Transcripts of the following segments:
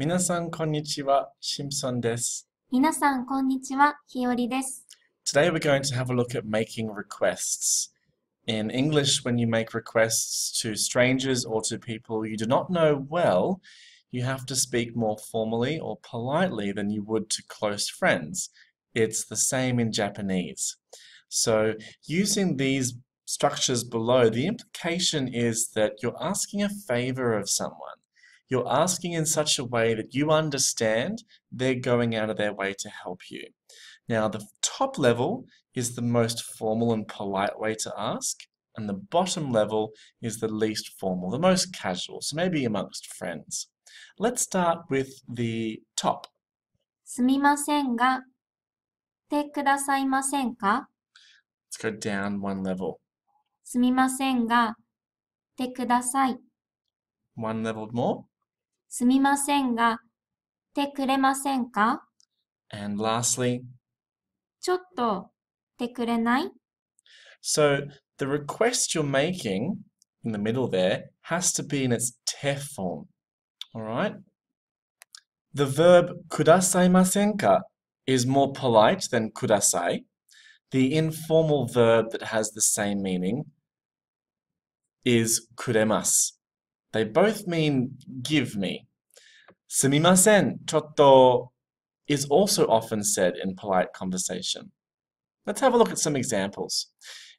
皆さん、こんにちは。シンプソンです。皆さん、こんにちは。ひよりです。Today we're going to have a look at making requests. In English, when you make requests to strangers or to people you do not know well, you have to speak more formally or politely than you would to close friends. It's the same in Japanese. So, using these structures below, the implication is that you're asking a favor of someone. You're asking in such a way that you understand they're going out of their way to help you. Now, the top level is the most formal and polite way to ask, and the bottom level is the least formal, the most casual, so maybe amongst friends. Let's start with the top. すみませんが、てくださいませんか Let's go down one level. すみませんが、てください。One level more. すみませんが、てくれませんか And lastly, ちょっと、てくれない So the request you're making in the middle there has to be in its te form. All right? The verb kudasaimasenka is more polite than kudasai. The informal verb that has the same meaning is kuremas. They both mean give me. Sumimasen, chotto is also often said in polite conversation. Let's have a look at some examples.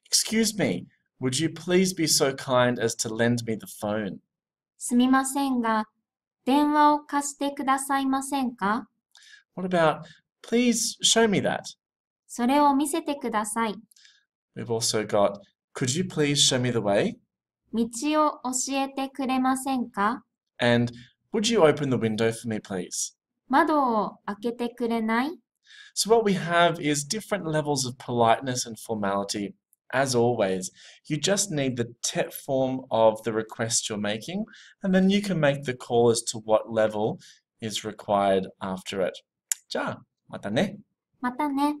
Excuse me, would you please be so kind as to lend me the phone? すみませんが、電話を貸してくださいませんか What about, please show me that? それを見せてください。We've also got, could you please show me the way? 道を教えてくれませんか And would you open the window for me, please? 窓を開けてくれない So, what we have is different levels of politeness and formality. As always, you just need the TET form of the request you're making, and then you can make the call as to what level is required after it. じゃあ、またね。またね。